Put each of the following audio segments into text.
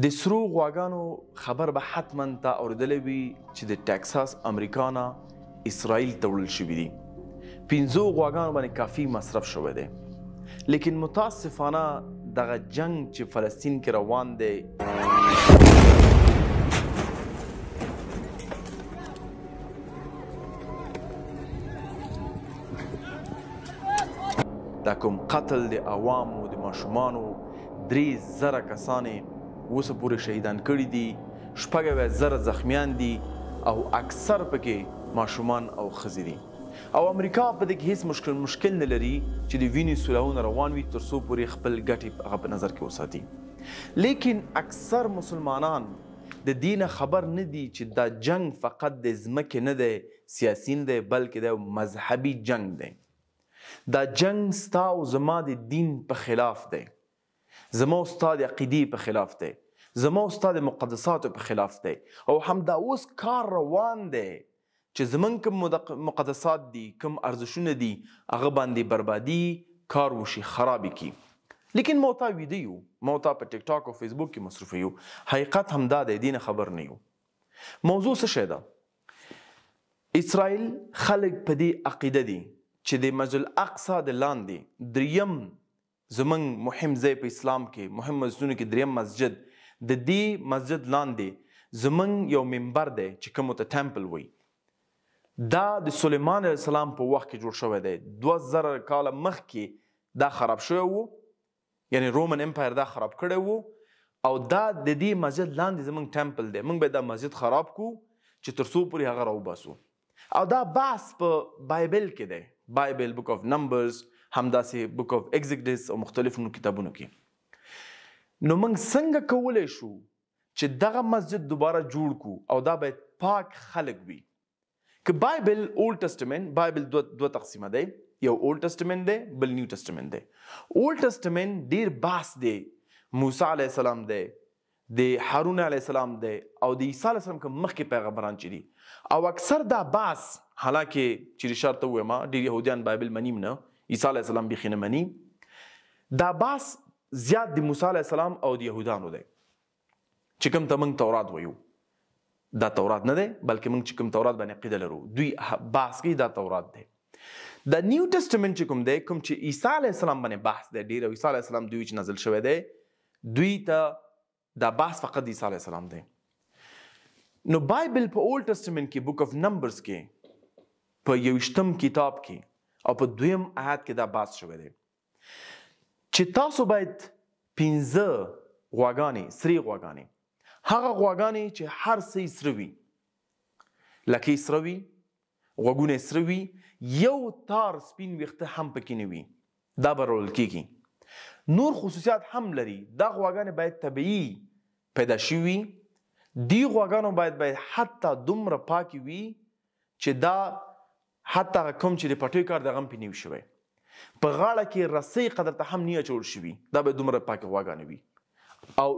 د سرو غواګانو خبر به حتما تا اوریدلې وي چې د ټکساس امریکا نه اسرائیل ته وړل شوي دي پنځو غواګانو باندې کافي مصرف شوی دی لیکن متاسفانه دغه جنگ چې فلسطین کې روان دی دا کوم قتل د عوامو د ماشومانو درې زره کسانې اوسه پورې شهیدان کړي دي شپږ زره زخمیان دي او اکثر پکې ماشومان او ښځې دي او امریکا په دې کې هیڅ مشکل مشکل نه لري چې د وینې سولاونه روان وي تر څو پورې خپل ګټې هغه په نظر کې وساتي لیکن اکثر مسلمانان د دینه خبر نه دي چې دا جنگ فقط د ځمکې نه دی سیاسي نه دی بلکې د مذهبي جنگ دی دا جنگ ستا او زما د دین په خلاف دی زما او ستا د عقیدې په خلاف دی زما او ستا د مقدساتو په خلاف دی او همدا اوس کار روان دی چې زمون کوم مقدسات دي کوم ارزښونه دي هغه باندې بربادي کار وشي خراب کی لیکن موتا ویده یو موتا په ټیک ټاک او فیسبوک کې مصروف یو حقیقت همدا دی دین خبر نه یو موضوع څه شه ده اسرائیل خلق په دې عقیده دي چې د مسجد الاقصا د لاندې دریم زمنګ مهم ځای په اسلام کې مهم مسجدونه کې دریم مسجد د دې مسجد لاندې زمنګ یو منبر دی چې کوم ته ټمپل وای دا د سليمان عليه السلام په وخت کې جوړ شوی دی 2000 کال مخکې دا خراب شوی وو یعنی رومن امپایر دا خراب کړی وو او دا د دې مسجد لاندې زمنګ ټمپل دی موږ به دا مسجد خراب کو چې ترسو پورې هغه راوباسو او دا بحث په بایبل کې دی بایبل بک اف نمبرز همداسې بک اف اگزیکټس او مختلفو کتابونو کې نو موږ څنګه کولای شو چې دغه مسجد دوباره جوړ کو او دا باید پاک خلق وي که بایبل اولډ ټیسټمنټ بایبل دوه دوه تقسیمه دی یو اولډ ټیسټمنټ دی بل نیو ټیسټمنټ دی اولډ ټیسټمنټ ډیر باس دی موسی علی السلام دی د هارون علی السلام دی او د عیسی علی السلام کوم مخکې پیغمبران چي دي او اکثر دا باس حالکه چې رشارت وې ما ډیر يهوديان بایبل منیم نه عیسی علی السلام بيخینه منی دا باس زیات د موسی علی السلام او د يهودانو دی چې کوم ته موږ تورات وایو دا تورات نه دی بلکې موږ چې کوم تورات باندې عقیده لرو دوی بحث کوي دا تورات دی د نیو ټیسټمنټ چې کوم دی کوم چې عیسی علی السلام باندې بحث دی ډیر عیسی علی السلام دوی چې نازل شوی دی دوی ته دا بحث فقط عیسی علی السلام دی نو بایبل په اولډ ټیسټمنټ کې بوک اف نمبرز کې په یوشتم کتاب کې او په دویم آیات کې دا بحث شوی دی چې تاسو باید پنځه غواګانې سری غواګانې هغه غواګانې چې هر څه سره وي لکې سره وي غوږونه سره وي یو تار سپین ویښته هم پکې نه وي دا به رول کیږي نور خصوصیات هم لري دا غواګانې باید طبیعي پیدا شوي دی غواګانو باید باید حتی دومره پاکې وي چې دا حتی کوم چې د پټیو کار د غم پې نه وي شوی په غاړه کې رسۍ قدر ته هم نه جوړ شي دا به دومره پاک غواګانې وي او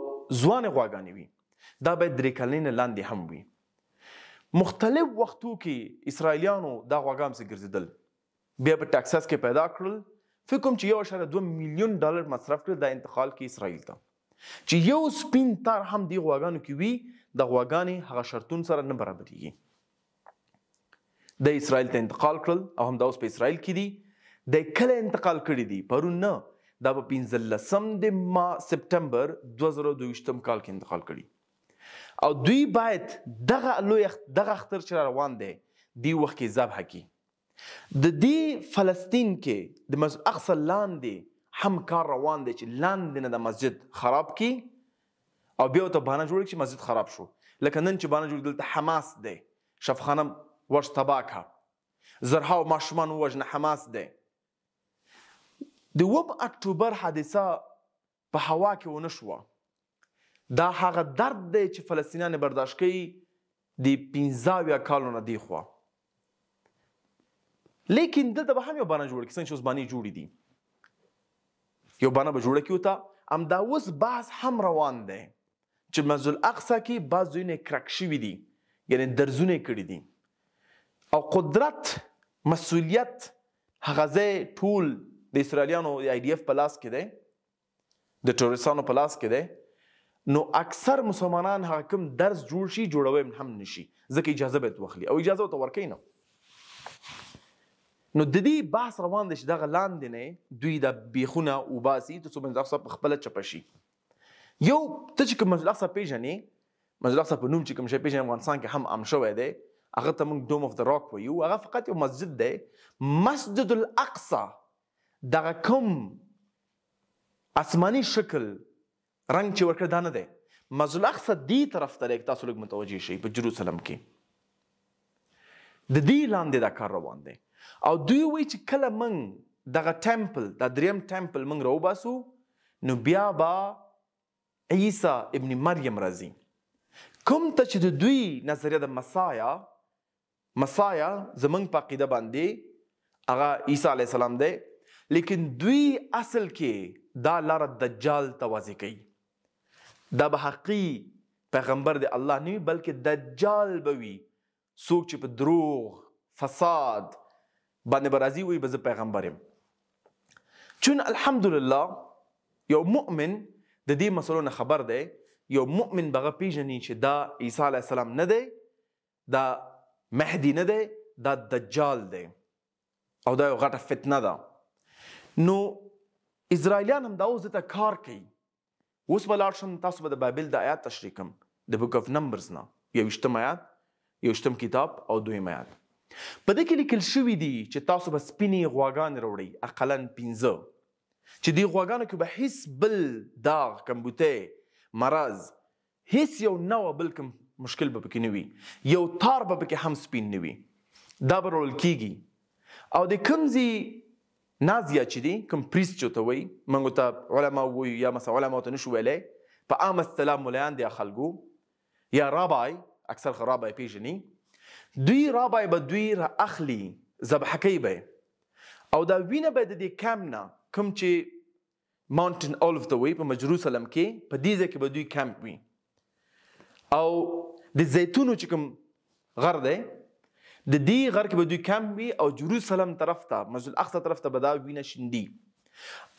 ځوان غواګانې وي دا به درې کلین لاندې هم وي مختلف وختو کې اسرایلیانو دا غواګام سره ګرځیدل بیا په ټکساس کې پیدا کړل فکر کوم چې 1.2 میلیون ډالر مصرف کړ د انتقال کې اسرائیل ته چې یو سپین تار هم دی غواګانو کې وي د غواګانې هغه شرطون سره نه برابرېږي د اسرائیل ته انتقال کړل او هم دا اوس په اسرائیل کې دي د کله انتقال کړی دی پرون نه دا په 15 د ما سپټمبر 2022م کال کې انتقال کړی او دوی باید دغه لوی دغه اختر چر روان دی دی وخت کې ذبح کی د دې فلسطین کې د مسجد اقصی لاندې هم کار روان دی چې لاندې نه د مسجد خراب کی او بیا ته بانه جوړ چې مسجد خراب شو لکه نن چې بانه جوړ دلته حماس دی شفخانم ورش تباکه زرها او ماشومان وژنه حماس دی د وب اکتوبر حادثه په هوا کې ونه شوه دا هغه درد دی چې فلسطینیان برداشت کوي د پنځاویا کالو نه دی خو لیکن دلته به هم یو بانه جوړ کړي څنګه چې اوس باندې جوړې دي یو بانه به جوړه کیو ته ام دا اوس بحث هم روان دی چې مسجد الاقصی کې بعض ځایونه کرک شوي دي یعنی درزونه کړي دي او قدرت مسئولیت هغه ځای ټول د اسرایلیانو د آی ډی اف په لاس کې دی د ټوریسانو په لاس کې دی نو اکثر مسلمانان حاکم درس جوړ شي جوړوي هم نشي ځکه اجازه به توخلي او اجازه ته ورکې نه نو د دې بحث روان دي چې دغه لاندې نه دوی د بیخونه او باسي ته څومره ځخصه په خپل چپشي یو ته چې کوم مجلس پیژنې مجلس په نوم چې کوم شي پیژنې افغانستان کې هم ام شوې ده هغه ته موږ دوم اف د راک ویو هغه فقط یو مسجد ده مسجد الاقصی دغه کوم آسماني شکل رنگ چې ورکړ دا نه دی مسجد الاقصی دی طرف ته لیک تاسو لږ متوجي شئ په جروسلم کې د دې لاندې دا کار روان دی او دوی وایي چې کله موږ دغه ټمپل دا دریم ټمپل موږ راوباسو نو بیا با عیسی ابن مریم راځي کوم ته چې د دوی نظریه د مسایا مسایا زمنګ په عقیده باندې هغه عیسی علی السلام دی لیکن دوی اصل کې دا لار دجال توازی کوي دا به حقي پیغمبر دی الله نه بلکې دجال بوي څوک چې په دروغ فساد باندې برازي وي به پیغمبر يم چون الحمدلله یو مؤمن د دې مسلو نه خبر دی یو مؤمن بغه پیژني چې دا عیسی علی السلام نه دی دا مهدی نه دی دا دجال دی او دا یو غټه فتنه ده نو اسرایلیان هم دا اوس ته کار کوي اوس به لاړ شم تاسو به د بایبل د آیات تشریح کوم د بک اف نمبرز نه یوشتم آیات یوشتم کتاب او دویم آیات په دې کې لیکل شوی دی چې تاسو به سپینې غواګان وروړي اقلا 15 چې دی غواګانو کې به هیڅ بل داغ کمبوته مرض هیڅ یو نو بلکم مشکل به پکې نوي یو تار به پکې هم سپین نوي دا به رول کیږي او د کمزي نازیا چې دي کوم پریس چوته وي موږ ته علما وي یا مثلا علما ته نشو ویلای په عام السلام مليان دي خلکو یا رابای اکثر خرابای پیژني دوی رابای به دوی را اخلي ذبحکی به او دا وینه به د دې کم نه کوم چې ماونټن اولف د وی په جروسلم کې په دې ځای کې به دوی کمپ وي او د زیتونو چې کوم غر دی د دې غر کې به دوی کم وي او جروسلم طرف ته مسجد الاقصی طرف ته به دا وینه شندي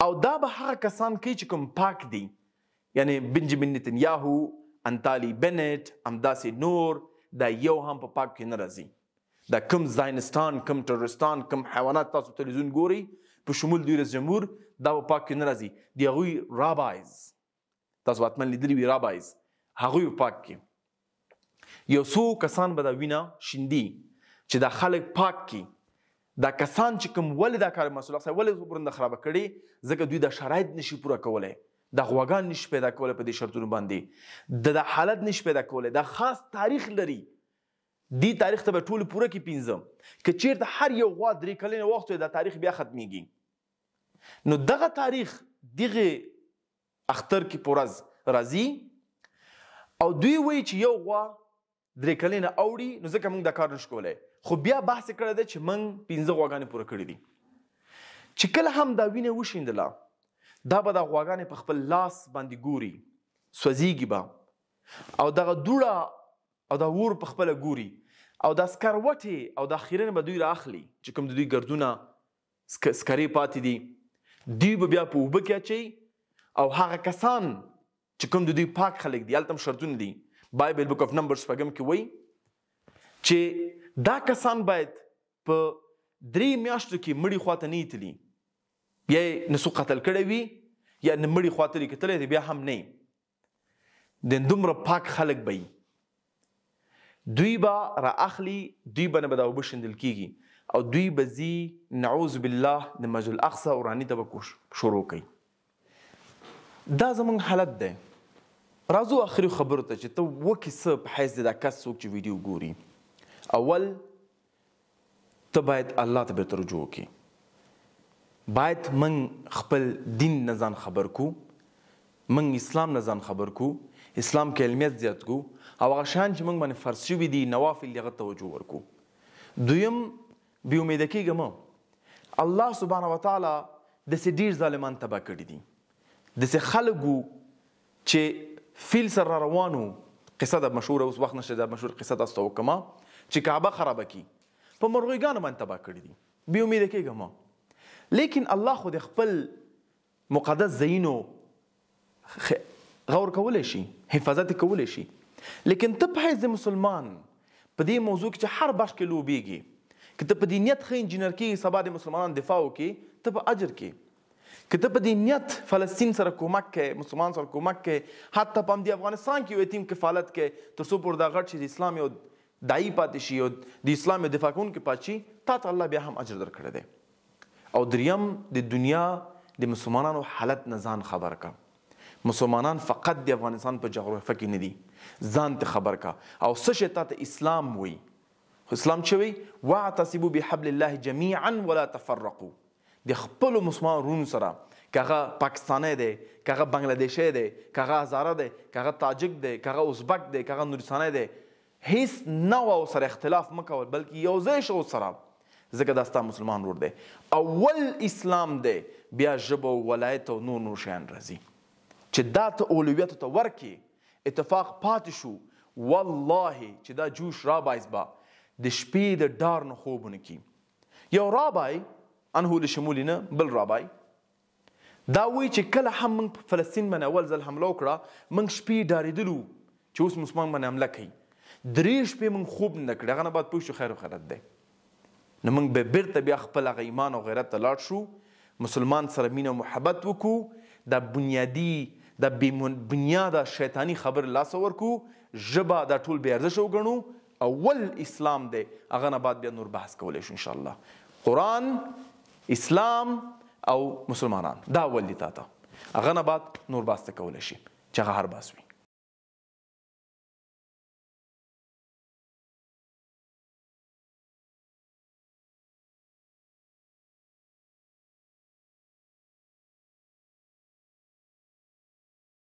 او دا به هغه کسان کوي چې کوم پاک دي یعنی بنجامین نتنیاهو انتالی بنت امداسې نور دا یو هم په پا پاک کې نه راځي دا کم زاینستان کم ټرورستان کم حیوانات تاسو تلویزیون ګوري په شمول دوی رئیس جمهور دا په پاک کې نه راځي د هغوی رابایز تاسو حتما لیدلی وي رابایز هغوی په پاک کې یو څو کسان به دا وینه شیندي چې دا خلک پاک کی دا کسان چې کوم ولې دا کار مسول اخصای ولې برنده خراب کړي ځکه دوی د شرایط نشي پوره کولای د غواګان نشي پیدا کولای په دې شرطونو باندې د حالت نشي پیدا کولای دا خاص تاریخ لري دی تاریخ ته ټول پوره کې پینځم ک چیرته هر یو غوا درې کلنې وخت دا تاریخ بیا ختميږي نو دغه تاریخ دغه اختر کې پورز راځي او دوی وایي چې یو غوا درې کلنې اوړي نو ځکه موږ د کار نشو کولای خو بیا بحث کړی دی چې من پنځه غواګانې پوره کړې دي چې کله هم دا وینه وشیندله دا به دا غواګانې په خپل لاس باندې ګوري سوځیږي به او دغه دوړه او دا ور په خپله ګوري او دا سکروټې او دا خیرن به دوی راخلی چې کوم د دوی ګردونه سکرې پاتې دي دوی به بیا په اوبه کې اچي او هغه کسان چې کوم د دوی پاک خلک دي هلته هم شرطونه دي بایبل بک آف نمبرز شپږم کې وایي چې دا کسان باید په درې میاشتو کې مړی خواته نه تلی بیا نسو قتل کړی وي یا مړی خواته لري کتلی دی بیا هم نه د دومره پاک خلک به دوی به را اخلي دوی به نه به دا اوبه شیندل کیږي او دوی به ځي نعوذ بالله د مسجد الاقصی اوراني ته به شروع کوي دا زمونږ حالت دی راځو اخري خبرو ته چې ته وکې څه په حیث د دا کس څوک چې ویډیو ګوري اول ته باید الله ته به رجوع وکې باید من خپل دین نه ځان خبر کو من اسلام نه ځان خبر کو اسلام کې علمیت زیات کو او هغه شان چې موږ باندې فرض شوي دي نوافل هغه توجه ورکو دویم بې امیده کېږه مه الله سبحانه وتعالی داسې ډېر ظالمان تباه کړي دي داسې خلک چې فیل سره روانو قصه د مشهور اوس وخت نشته د مشهور قصه تاسو وکما چې کعبه خراب کی په مرغویګانو باندې تبا کړی دي بی امید کېږم لیکن الله خو د خپل مقدس زینو غور کولای شي حفاظت کولای شي لیکن ته په حیث مسلمان په دې موضوع کې چې هر باش کې لوبيږي کته په دې نیت خې انجنیر کې سبا د مسلمانانو دفاع وکي ته په اجر کې کته په دې نیت فلسطین سره کومک کې مسلمان سره کومک کې حتی په دې افغانستان کې یو یتیم کفالت کې تر څو پر دا غټ شي د اسلامي او دای پاتې شي او د اسلام دفاع کوونکي پات شي تا ته الله بیا هم اجر درکړی دی او دریم د دنیا د مسلمانانو حالت نه ځان خبر کا مسلمانان فقط د افغانستان په جغرافیه کې نه دي ځان ته خبر کا او څه شی ته اسلام وي اسلام چوي واعتصبوا بحبل الله جميعا ولا تفرقوا د خپل مسلمان رونو سره کغه پاکستانی دی کغه بنگلاديشي دی کغه هزاره دی کغه تاجک دی کغه ازبک دی کغه نورستاني دی هیڅ نه او سره اختلاف مکول بلکې یو ځای شو سره ځکه دا ستا مسلمان ور دی اول اسلام دی بیا ژبه او ولایت او نور نور شیان راځي چې دا ته اولویت ته ورکې اتفاق پاتې شو والله چې دا جوش رابایز با د شپې د ډار نه خوبونه کی یو رابای انه لشمول نه بل رابای دا وی چې کله هم فلسطین باندې اول ځل حمله وکړه موږ شپې ډارېدلو چې اوس مسلمان باندې حمله کوي درې شپې مونږ خوب نه کړ هغه نه بعد پوه شو خیر او خیرت دی نو مونږ به بیرته بیا خپل هغه ایمان او غیرت ته لاړ شو مسلمان سره مینه او محبت وکړو دا بنیادی د بنیاده شیطانی خبر لاس ورکو ژبه دا ټول بې ارزښته وګڼو اول اسلام دی هغه نه بعد بیا نور بحث کولی شو انشاءالله قرآن اسلام او مسلمانان دا اول دي تا ته هغه نه بعد نور بحث ته کولی شي چې هغه هر بحث وي